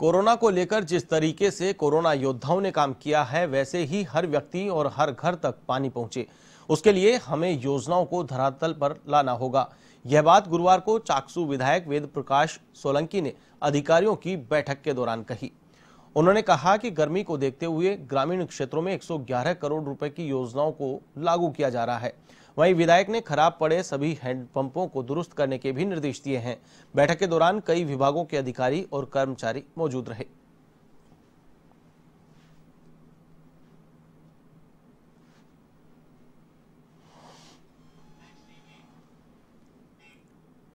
corona को लेकर जिस तरीके से कोरोना योद्धाओं ने काम किया है वैसे ही हर व्यक्ति और हर घर तक पानी पहुंचे उसके लिए हमें योजनाओं को धरातल पर लाना होगा यह बात गुरुवार को चाकसू विधायक वेद प्रकाश सोलंकी ने अधिकारियों की बैठक के दौरान कही उन्होंने कहा कि गर्मी को देखते हुए ग्रामीण क्षेत्रों में 111 करोड़ रुपए की योजनाओं को लागू किया जा रहा है वहीं विधायक ने खराब पड़े सभी हैंडपंपों को दुरुस्त करने के भी निर्देश दिए हैं बैठक के दौरान कई विभागों के अधिकारी और कर्मचारी मौजूद रहे